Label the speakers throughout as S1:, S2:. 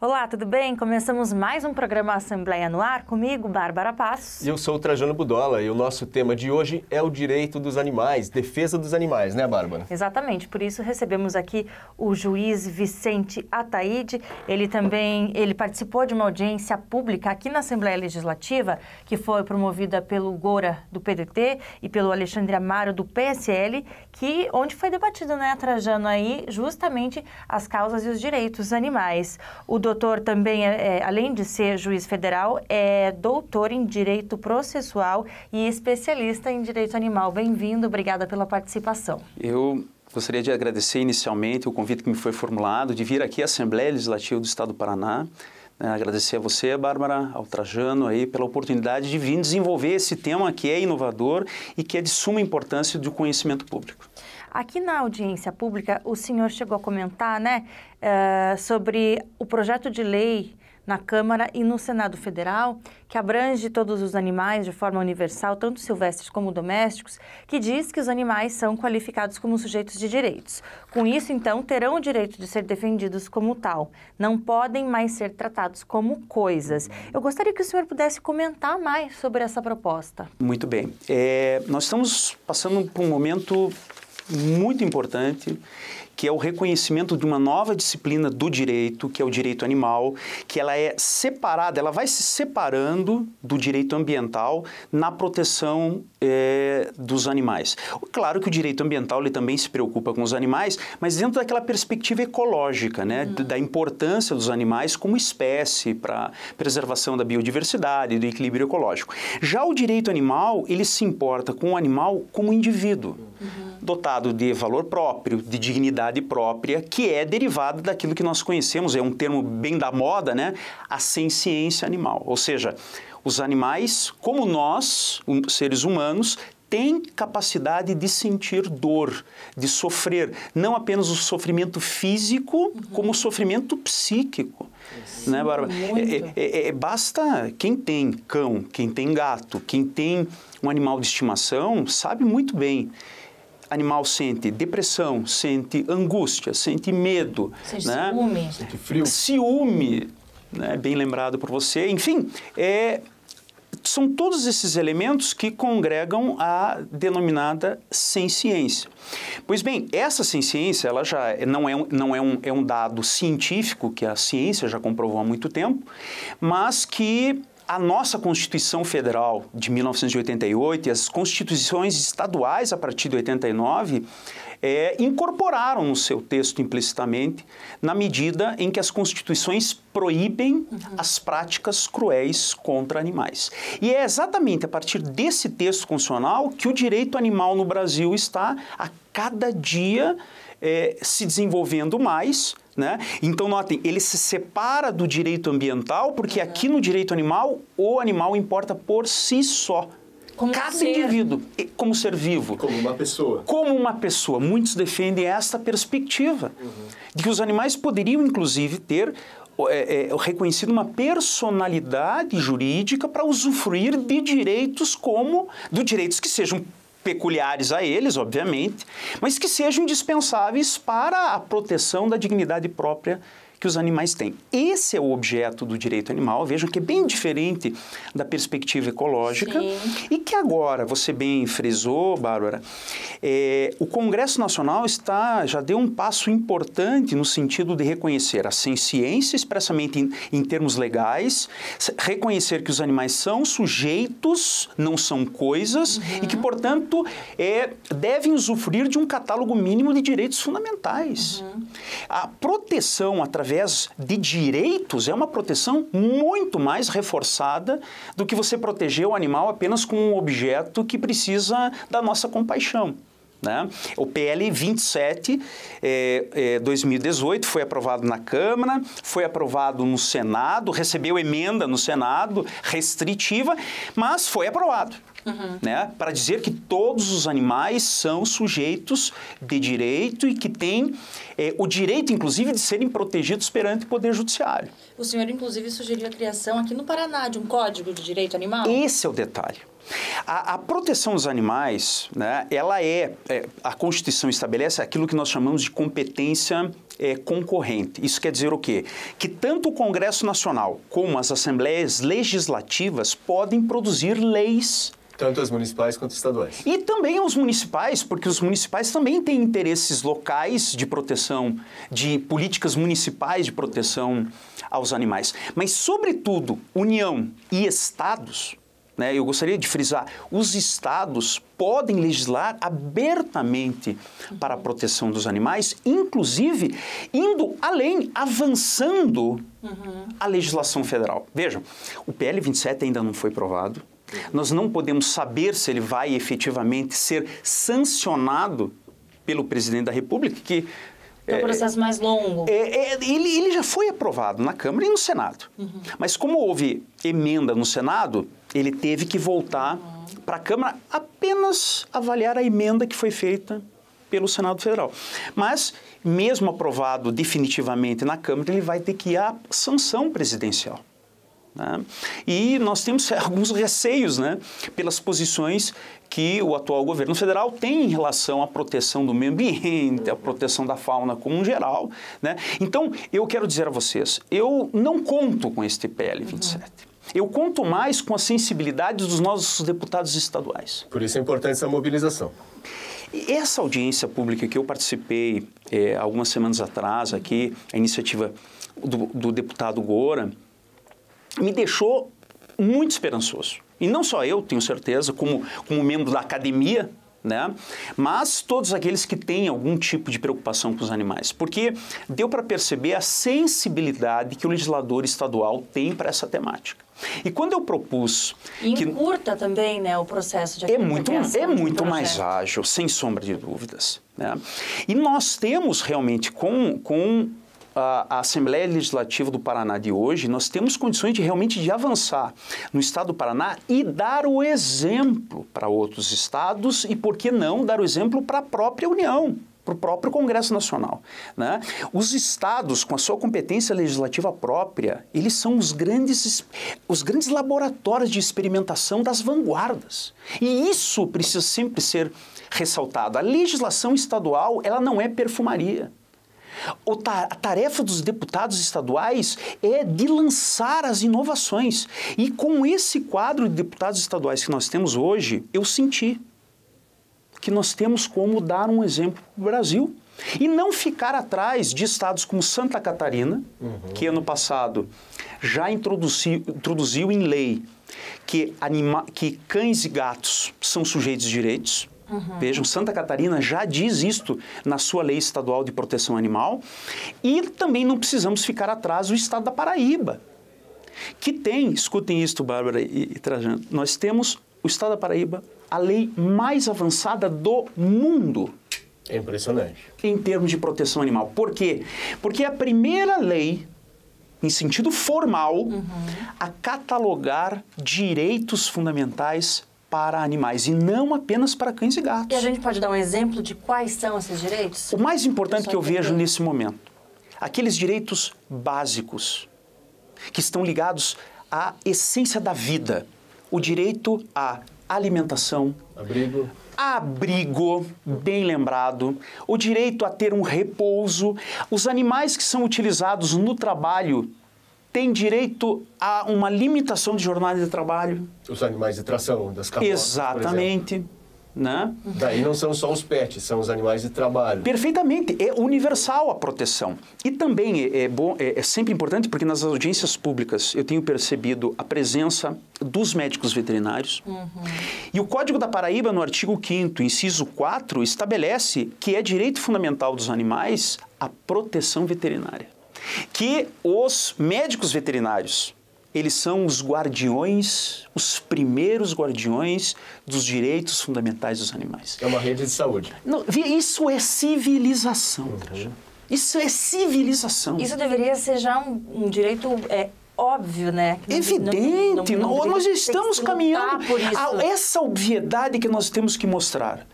S1: Olá, tudo bem? Começamos mais um programa Assembleia no Ar comigo, Bárbara Passos.
S2: E eu sou o Trajano Budola e o nosso tema de hoje é o direito dos animais, defesa dos animais, né, Bárbara?
S1: Exatamente, por isso recebemos aqui o juiz Vicente Ataide. Ele também ele participou de uma audiência pública aqui na Assembleia Legislativa, que foi promovida pelo Gora do PDT e pelo Alexandre Amaro do PSL, que onde foi debatido, né, Trajano aí, justamente as causas e os direitos dos animais. O doutor também, é, é, além de ser juiz federal, é doutor em direito processual e especialista em direito animal. Bem-vindo, obrigada pela participação.
S2: Eu gostaria de agradecer inicialmente o convite que me foi formulado de vir aqui à Assembleia Legislativa do Estado do Paraná. Né, agradecer a você, Bárbara, ao Trajano, aí, pela oportunidade de vir desenvolver esse tema que é inovador e que é de suma importância do conhecimento público.
S1: Aqui na audiência pública, o senhor chegou a comentar né, eh, sobre o projeto de lei na Câmara e no Senado Federal, que abrange todos os animais de forma universal, tanto silvestres como domésticos, que diz que os animais são qualificados como sujeitos de direitos. Com isso, então, terão o direito de ser defendidos como tal. Não podem mais ser tratados como coisas. Eu gostaria que o senhor pudesse comentar mais sobre essa proposta.
S2: Muito bem. É, nós estamos passando por um momento muito importante que é o reconhecimento de uma nova disciplina do direito, que é o direito animal, que ela é separada, ela vai se separando do direito ambiental na proteção é, dos animais. Claro que o direito ambiental ele também se preocupa com os animais, mas dentro daquela perspectiva ecológica, né, hum. da importância dos animais como espécie para preservação da biodiversidade, do equilíbrio ecológico. Já o direito animal, ele se importa com o animal como indivíduo, uhum. dotado de valor próprio, de dignidade identidade própria que é derivada daquilo que nós conhecemos, é um termo bem da moda, né? A senciência animal. Ou seja, os animais, como nós, seres humanos, têm capacidade de sentir dor, de sofrer, não apenas o sofrimento físico, uhum. como o sofrimento psíquico. Sim, né, Bárbara? É, é, é, é, basta quem tem cão, quem tem gato, quem tem um animal de estimação, sabe muito bem animal sente depressão, sente angústia, sente medo. Seja, né? Ciúme. Sente frio. Ciúme, né? bem lembrado por você. Enfim, é, são todos esses elementos que congregam a denominada sem ciência. Pois bem, essa sem ciência, ela já é, não é um, não é um, é um dado científico que a ciência já comprovou há muito tempo, mas que a nossa Constituição Federal de 1988 e as constituições estaduais a partir de 89 é, incorporaram no seu texto implicitamente, na medida em que as constituições proíbem uhum. as práticas cruéis contra animais. E é exatamente a partir desse texto constitucional que o direito animal no Brasil está a cada dia é, se desenvolvendo mais, né? Então, notem, ele se separa do direito ambiental, porque aqui no direito animal, o animal importa por si só. Como Cada ser. indivíduo, como ser vivo. Como uma pessoa. Como uma pessoa. Muitos defendem esta perspectiva, uhum. de que os animais poderiam, inclusive, ter é, é, reconhecido uma personalidade jurídica para usufruir de direitos como, de direitos que sejam peculiares a eles, obviamente, mas que sejam indispensáveis para a proteção da dignidade própria que os animais têm. Esse é o objeto do direito animal, vejam que é bem diferente da perspectiva ecológica Sim. e que agora, você bem frisou, Bárbara, é, o Congresso Nacional está, já deu um passo importante no sentido de reconhecer a ciência expressamente em, em termos legais, reconhecer que os animais são sujeitos, não são coisas uhum. e que, uhum. portanto, é, devem usufruir de um catálogo mínimo de direitos fundamentais. Uhum. A proteção através através de direitos é uma proteção muito mais reforçada do que você proteger o animal apenas com um objeto que precisa da nossa compaixão. Né? O PL 27, eh, 2018, foi aprovado na Câmara, foi aprovado no Senado, recebeu emenda no Senado, restritiva, mas foi aprovado. Uhum. Né? Para dizer que todos os animais são sujeitos de direito e que têm é, o direito, inclusive, de serem protegidos perante o Poder Judiciário.
S1: O senhor, inclusive, sugeriu a criação aqui no Paraná de um Código de Direito Animal? Esse
S2: é o detalhe. A, a proteção dos animais, né, ela é, é, a Constituição estabelece aquilo que nós chamamos de competência é, concorrente. Isso quer dizer o quê? Que tanto o Congresso Nacional como as assembleias legislativas podem produzir leis tanto as municipais quanto estaduais. E também os municipais, porque os municipais também têm interesses locais de proteção, de políticas municipais de proteção aos animais. Mas, sobretudo, União e estados né, eu gostaria de frisar, os estados podem legislar abertamente para a proteção dos animais, inclusive indo além, avançando uhum. a legislação federal. Vejam, o PL 27 ainda não foi aprovado. Nós não podemos saber se ele vai efetivamente ser sancionado pelo presidente da República, que é um então, é, processo mais longo. É, é, ele, ele já foi aprovado na Câmara e no Senado. Uhum. Mas como houve emenda no Senado, ele teve que voltar uhum. para a Câmara apenas avaliar a emenda que foi feita pelo Senado Federal. Mas, mesmo aprovado definitivamente na Câmara, ele vai ter que ir à sanção presidencial. Né? E nós temos alguns receios né, pelas posições que o atual governo federal tem em relação à proteção do meio ambiente, à proteção da fauna como um geral. Né? Então, eu quero dizer a vocês, eu não conto com este PL 27. Eu conto mais com a sensibilidade dos nossos deputados estaduais. Por isso é importante essa mobilização. Essa audiência pública que eu participei é, algumas semanas atrás aqui, a iniciativa do, do deputado Gora, me deixou muito esperançoso. E não só eu, tenho certeza, como, como membro da academia, né? Mas todos aqueles que têm algum tipo de preocupação com os animais, porque deu para perceber a sensibilidade que o legislador estadual tem para essa temática. E quando eu propus e que
S1: curta também, né, o processo de é muito é muito mais
S2: ágil, sem sombra de dúvidas, né? E nós temos realmente com com a, Assembleia Legislativa do Paraná de hoje, nós temos condições de realmente de avançar no estado do Paraná e dar o exemplo para outros estados e, por que não, dar o exemplo para a própria União para o próprio Congresso Nacional. Né? Os estados, com a sua competência legislativa própria, eles são os grandes, os grandes laboratórios de experimentação das vanguardas. E isso precisa sempre ser ressaltado. A legislação estadual ela não é perfumaria a tarefa dos deputados estaduais é de lançar as inovações. E com esse quadro de deputados estaduais que nós temos hoje, eu senti que nós temos como dar um exemplo para o Brasil. E não ficar atrás de estados como Santa Catarina, uhum. que ano passado já introduziu, introduziu em lei que, anima, que cães e gatos são sujeitos de direitos. Uhum. Vejam, Santa Catarina já diz isto na sua lei estadual de proteção animal. E também não precisamos ficar atrás do estado da Paraíba, que tem, escutem isto, Bárbara e, e Trajano, nós temos o estado da Paraíba, a lei mais avançada do mundo. É impressionante. Em termos de proteção animal. Por quê? Porque é a primeira lei, em sentido formal, uhum. a catalogar direitos fundamentais para animais e não apenas para cães e gatos. E a
S1: gente pode dar um exemplo de quais são esses direitos? O mais
S2: importante eu que eu vejo nesse momento, aqueles direitos básicos que estão ligados à essência da vida, o direito à alimentação, abrigo, abrigo, bem lembrado, o direito a ter um repouso, os animais que são utilizados no trabalho tem direito a uma limitação de jornada de trabalho. Os animais de tração, das carroças, Exatamente. Né? Daí não são só os pets, são os animais de trabalho. Perfeitamente, é universal a proteção. E também é, é, bom, é, é sempre importante porque nas audiências públicas eu tenho percebido a presença dos médicos veterinários. Uhum. E o Código da Paraíba, no artigo 5, inciso 4, estabelece que é direito fundamental dos animais a proteção veterinária que os médicos veterinários, eles são os guardiões, os primeiros guardiões dos direitos fundamentais dos animais. É uma rede de saúde.
S1: Não, isso é civilização. Uhum. Isso é civilização. Isso deveria ser já um, um direito é óbvio, né? Evidente, não, não, não, nós estamos caminhando a
S2: essa obviedade que nós temos que mostrar,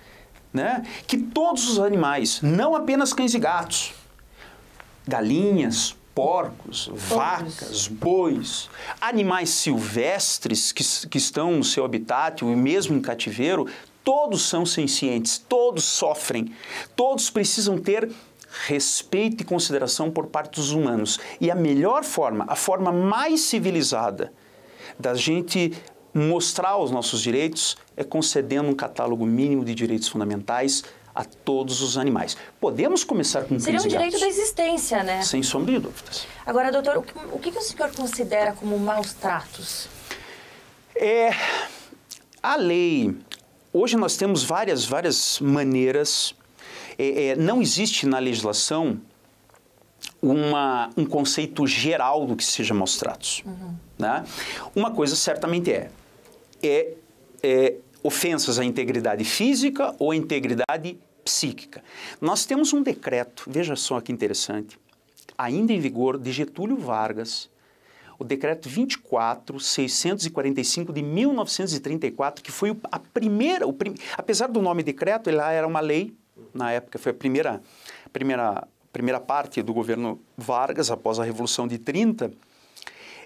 S2: né? Que todos os animais, não apenas cães e gatos, galinhas, porcos, vacas, bois, animais silvestres que, que estão no seu habitat e mesmo em cativeiro, todos são sencientes, todos sofrem, todos precisam ter respeito e consideração por parte dos humanos. E a melhor forma, a forma mais civilizada da gente mostrar os nossos direitos é concedendo um catálogo mínimo de direitos fundamentais a todos os animais. Podemos começar com Seria um direito gatos. da
S1: existência, né? Sem
S2: sombra de dúvidas.
S1: Agora, doutor, o que, o que o senhor considera como maus tratos? É, a
S2: lei, hoje nós temos várias, várias maneiras. É, é, não existe na legislação uma, um conceito geral do que seja maus tratos. Uhum. Né? Uma coisa certamente é, é, é ofensas à integridade física ou à integridade psíquica. Nós temos um decreto, veja só que interessante, ainda em vigor, de Getúlio Vargas, o decreto 24645 de 1934, que foi a primeira, o prim, apesar do nome decreto, lá era uma lei na época, foi a primeira primeira primeira parte do governo Vargas após a Revolução de 30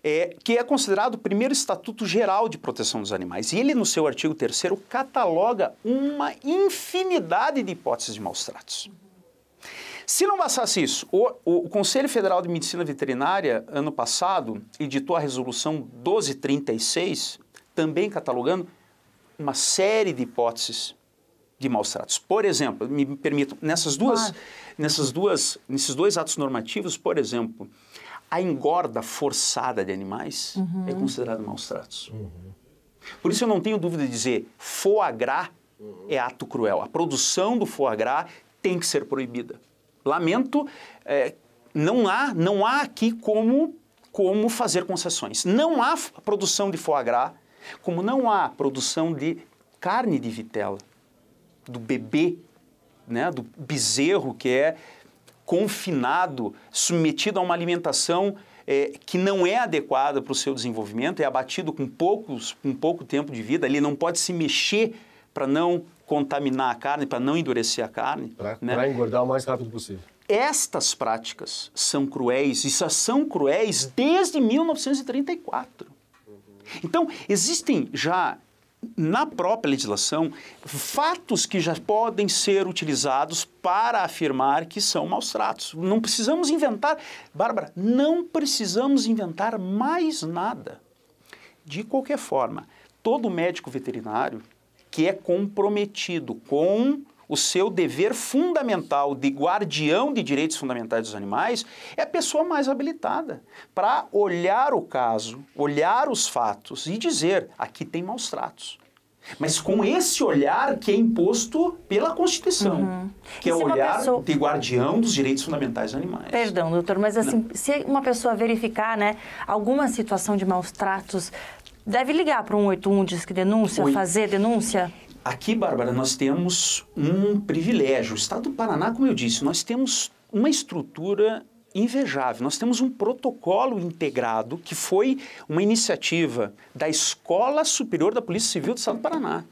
S2: é, que é considerado o primeiro Estatuto Geral de Proteção dos Animais. E ele, no seu artigo 3, cataloga uma infinidade de hipóteses de maus tratos. Se não bastasse isso, o, o, Conselho Federal de Medicina Veterinária, ano passado, editou a resolução 1236, também catalogando uma série de hipóteses de maus tratos. Por exemplo, me permitam, nessas duas, claro. nessas duas, nesses dois atos normativos, por exemplo, a engorda forçada de animais é uhum. é considerado maus tratos. Uhum. Por isso eu não tenho dúvida de dizer, foie gras uhum. é ato cruel. A produção do foie gras tem que ser proibida. Lamento, é, não há, não há aqui como como fazer concessões. Não há produção de foie gras, como não há produção de carne de vitela, do bebê, né, do bezerro que é confinado, submetido a uma alimentação é, que não é adequada para o seu desenvolvimento, é abatido com, poucos, com pouco tempo de vida, ele não pode se mexer para não contaminar a carne, para não endurecer a carne. Para né? engordar o mais rápido possível. Estas práticas são cruéis e só são cruéis desde 1934. Então, existem já na própria legislação fatos que já podem ser utilizados para afirmar que são maus tratos. Não precisamos inventar, Bárbara, não precisamos inventar mais nada. De qualquer forma, todo médico veterinário que é comprometido com o seu dever fundamental de guardião de direitos fundamentais dos animais, é a pessoa mais habilitada para olhar o caso, olhar os fatos e dizer: aqui tem maus tratos.
S1: Mas com esse olhar que é imposto pela Constituição, uhum. que é o olhar pessoa... de
S2: guardião dos direitos fundamentais dos animais.
S1: Perdão, doutor, mas assim, Não. se uma pessoa verificar né, alguma situação de maus tratos, deve ligar para o 181, diz que denúncia, Oi. fazer denúncia?
S2: Aqui, Bárbara, nós temos um privilégio. O Estado do Paraná, como eu disse, nós temos uma estrutura invejável. Nós temos um protocolo integrado que foi uma iniciativa da Escola Superior da Polícia Civil do Estado do Paraná.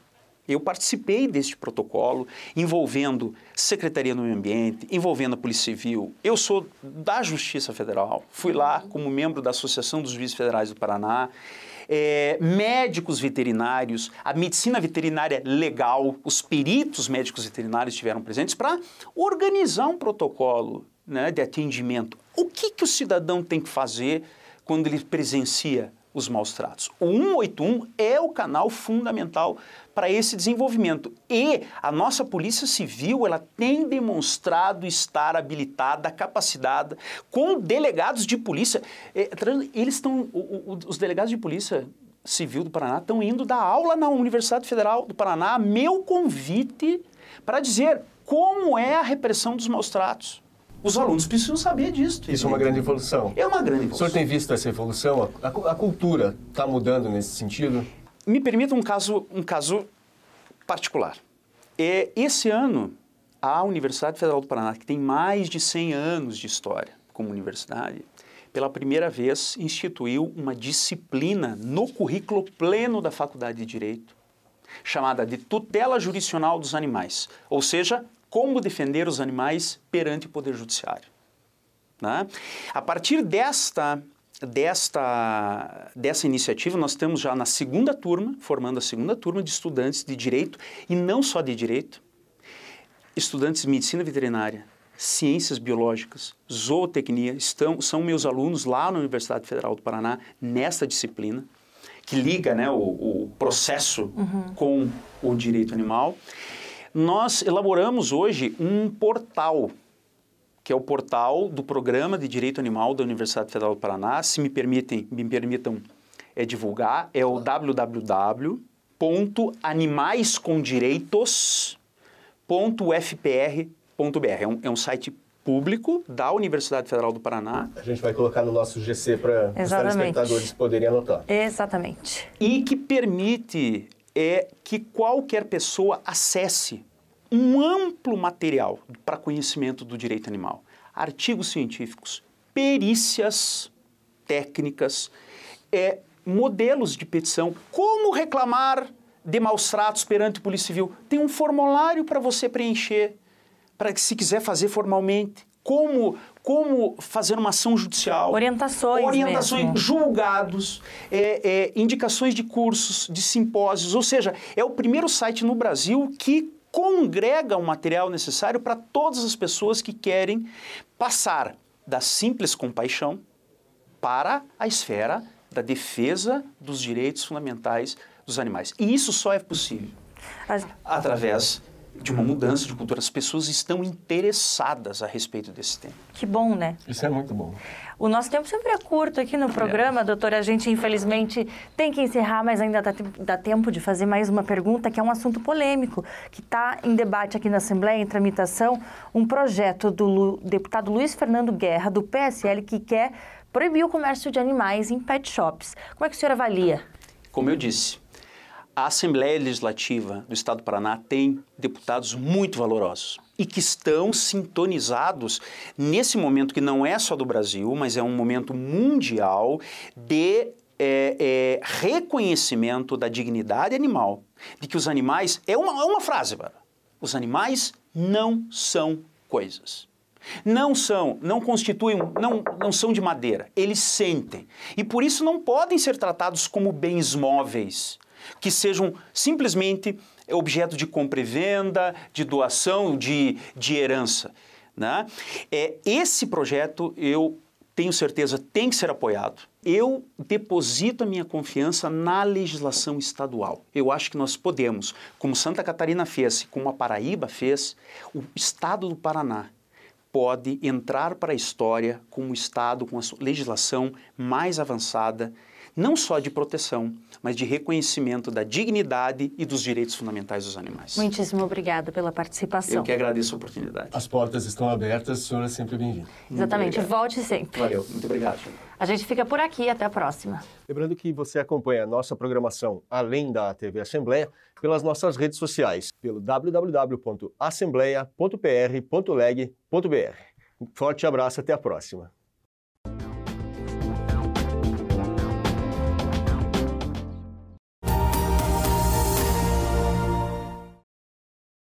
S2: Eu participei deste protocolo envolvendo Secretaria do Meio Ambiente, envolvendo a Polícia Civil. Eu sou da Justiça Federal, fui lá como membro da Associação dos Juízes Federais do Paraná é, médicos veterinários, a medicina veterinária legal, os peritos médicos veterinários estiveram presentes para organizar um protocolo né, de atendimento. O que, que o cidadão tem que fazer quando ele presencia os maus tratos. O 181 é o canal fundamental para esse desenvolvimento e a nossa Polícia Civil ela tem demonstrado estar habilitada, capacitada, com delegados de polícia. É, eles estão, os delegados de polícia civil do Paraná estão indo dar aula na Universidade Federal do Paraná, meu convite para dizer como é a repressão dos maus tratos. Os alunos precisam saber disso. Isso é uma grande evolução. É uma grande evolução. O senhor tem visto essa evolução? A, a cultura está mudando nesse sentido? Me permita um caso, um caso particular. É, esse ano, a Universidade Federal do Paraná, que tem mais de 100 anos de história como universidade, pela primeira vez instituiu uma disciplina no currículo pleno da Faculdade de Direito, chamada de tutela jurisdicional dos animais, ou seja, como defender os animais perante o Poder Judiciário. Né? A partir desta, desta, dessa iniciativa, nós estamos já na segunda turma, formando a segunda turma de estudantes de direito, e não só de direito, estudantes de medicina veterinária, ciências biológicas, zootecnia, estão, são meus alunos lá na Universidade Federal do Paraná, nesta disciplina, que liga né, o, o processo uhum. com o direito animal. Nós elaboramos hoje um portal, que é o portal do Programa de Direito Animal da Universidade Federal do Paraná. Se me permitem, me permitam é, divulgar, é o www.animaiscomdireitos.fpr.br. É um, é um site público da Universidade Federal do Paraná. A gente vai colocar no nosso GC para os telespectadores
S1: poderem anotar. Exatamente.
S2: E que permite é que qualquer pessoa acesse um amplo material para conhecimento do direito animal. Artigos científicos, perícias técnicas, é, modelos de petição, como reclamar de maus tratos perante a Polícia Civil. Tem um formulário para você preencher, para que se quiser fazer formalmente. Como, como fazer uma ação judicial. Orientações. Orientações, mesmo. julgados, é, é, indicações de cursos, de simpósios. Ou seja, é o primeiro site no Brasil que congrega o material necessário para todas as pessoas que querem passar da simples compaixão para a esfera da defesa dos direitos fundamentais dos animais. E isso só é possível através de uma hum. mudança de cultura. As pessoas estão interessadas
S1: a respeito desse tema. Que bom, né? Isso é muito bom. O nosso tempo sempre é curto aqui no é. programa, é. doutora. A gente, infelizmente, tem que encerrar, mas ainda dá, tá dá tempo de fazer mais uma pergunta, que é um assunto polêmico, que está em debate aqui na Assembleia, em tramitação, um projeto do deputado Luiz Fernando Guerra, do PSL, que quer proibir o comércio de animais em pet shops. Como é que o senhor avalia?
S2: Como eu disse, a Assembleia Legislativa do Estado do Paraná tem deputados muito valorosos e que estão sintonizados nesse momento que não é só do Brasil, mas é um momento mundial de é, é, reconhecimento da dignidade animal, de que os animais. É uma, é uma frase, cara. Os animais não são coisas. Não são, não constituem, não, não são de madeira. Eles sentem. E por isso não podem ser tratados como bens móveis que sejam simplesmente objeto de compra e venda, de doação, de, de herança. Né? É, esse projeto, eu tenho certeza, tem que ser apoiado. Eu deposito a minha confiança na legislação estadual. Eu acho que nós podemos, como Santa Catarina fez, como a Paraíba fez, o Estado do Paraná pode entrar para a história como Estado com a legislação mais avançada não só de proteção, mas de reconhecimento da dignidade e dos direitos fundamentais dos animais.
S1: Muitíssimo obrigada pela participação. Eu que
S2: agradeço a oportunidade. As portas estão abertas, o senhora é sempre bem-vinda. Exatamente, volte
S1: sempre. Valeu, muito obrigado. A gente fica por aqui, até a próxima.
S2: Lembrando que você acompanha a nossa programação, além da TV Assembleia, pelas nossas redes sociais, pelo www.assembleia.pr.leg.br. Forte abraço, até a próxima.